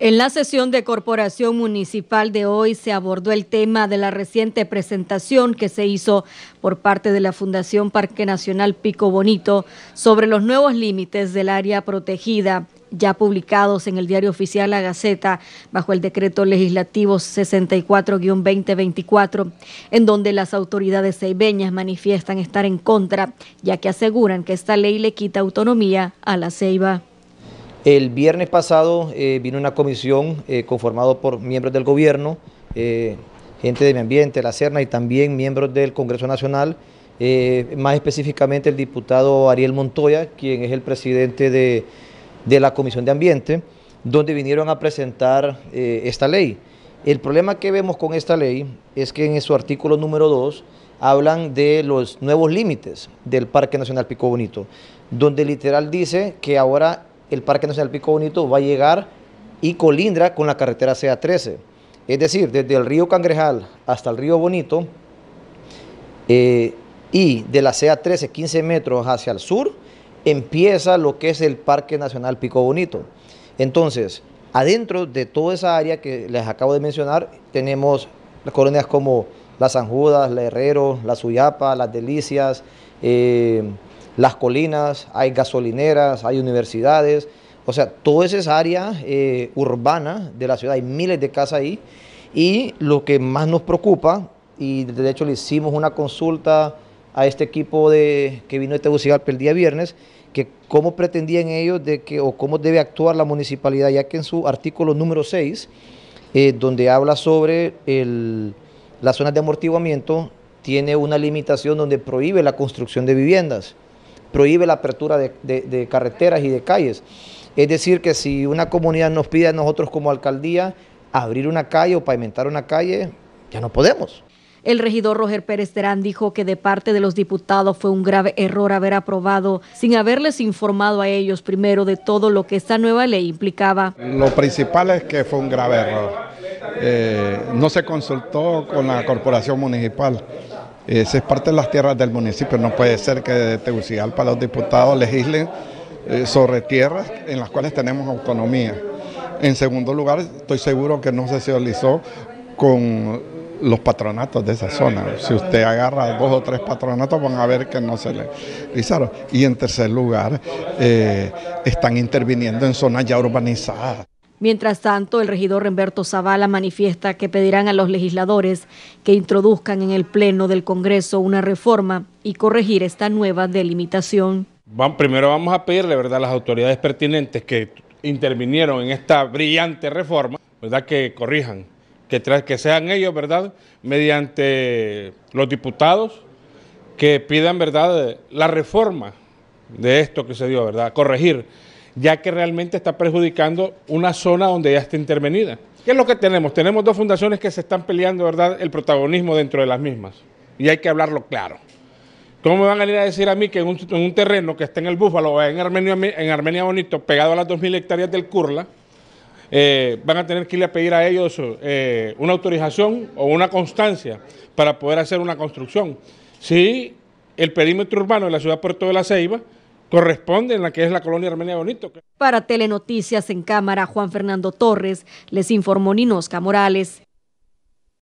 En la sesión de Corporación Municipal de hoy se abordó el tema de la reciente presentación que se hizo por parte de la Fundación Parque Nacional Pico Bonito sobre los nuevos límites del área protegida ya publicados en el diario oficial La Gaceta bajo el decreto legislativo 64-2024, en donde las autoridades ceibeñas manifiestan estar en contra, ya que aseguran que esta ley le quita autonomía a la ceiba. El viernes pasado eh, vino una comisión eh, conformada por miembros del gobierno, eh, gente de mi ambiente, la CERNA y también miembros del Congreso Nacional, más específicamente el diputado Ariel Montoya, quien es el presidente de, de la Comisión de Ambiente, donde vinieron a presentar esta ley. El problema que vemos con esta ley es que en su artículo número 2 hablan de los nuevos límites del Parque Nacional Pico Bonito, donde literal dice que ahora el Parque Nacional Pico Bonito va a llegar y colindra con la carretera CA13. Es decir, desde el río Cangrejal hasta el río Bonito eh, y de la CA13 15 metros hacia el sur empieza lo que es el Parque Nacional Pico Bonito. Entonces, adentro de toda esa área que les acabo de mencionar, tenemos las colonias como Las Anjudas, La Herrero, La Suyapa, Las Delicias, eh, las colinas, hay gasolineras, hay universidades, o sea, toda esa área eh, urbana de la ciudad, hay miles de casas ahí. Y lo que más nos preocupa, y de hecho le hicimos una consulta a este equipo de, que vino de Tegucigalpa el día viernes, que cómo pretendían ellos de que, o cómo debe actuar la municipalidad, ya que en su artículo número 6, eh, donde habla sobre las zonas de amortiguamiento, tiene una limitación donde prohíbe la construcción de viviendas prohíbe la apertura de, carreteras y de calles. Es decir, que si una comunidad nos pide a nosotros como alcaldía abrir una calle o pavimentar una calle, ya no podemos. El regidor Roger Pérez Terán dijo que de parte de los diputados fue un grave error haber aprobado sin haberles informado a ellos primero de todo lo que esta nueva ley implicaba. Lo principal es que fue un grave error. Eh, no se consultó con la corporación municipal. Esa es parte de las tierras del municipio, no puede ser que de para los diputados legislen eh, sobre tierras en las cuales tenemos autonomía. En segundo lugar, estoy seguro que no se socializó con los patronatos de esa zona. Si usted agarra dos o tres patronatos van a ver que no se le realizaron. Y en tercer lugar, eh, están interviniendo en zonas ya urbanizadas. Mientras tanto, el regidor Humberto Zavala manifiesta que pedirán a los legisladores que introduzcan en el Pleno del Congreso una reforma y corregir esta nueva delimitación. primero vamos a pedirle ¿verdad? a las autoridades pertinentes que intervinieron en esta brillante reforma ¿verdad? que corrijan, que, que sean ellos, ¿verdad? mediante los diputados, que pidan ¿verdad? la reforma de esto que se dio, ¿verdad? corregir ya que realmente está perjudicando una zona donde ya está intervenida. ¿Qué es lo que tenemos? Tenemos dos fundaciones que se están peleando, ¿verdad?, el protagonismo dentro de las mismas. Y hay que hablarlo claro. ¿Cómo me van a ir a decir a mí que en un, terreno que está en el Búfalo, en Armenia, en Armenia Bonito, pegado a las 2.000 hectáreas del Curla, eh, van a tener que ir a pedir a ellos eh, una autorización o una constancia para poder hacer una construcción? Si el perímetro urbano de la ciudad Puerto de la Ceiba corresponde en la que es la colonia Armenia Bonito. Para Telenoticias en cámara, Juan Fernando Torres, les informó Ninosca Morales.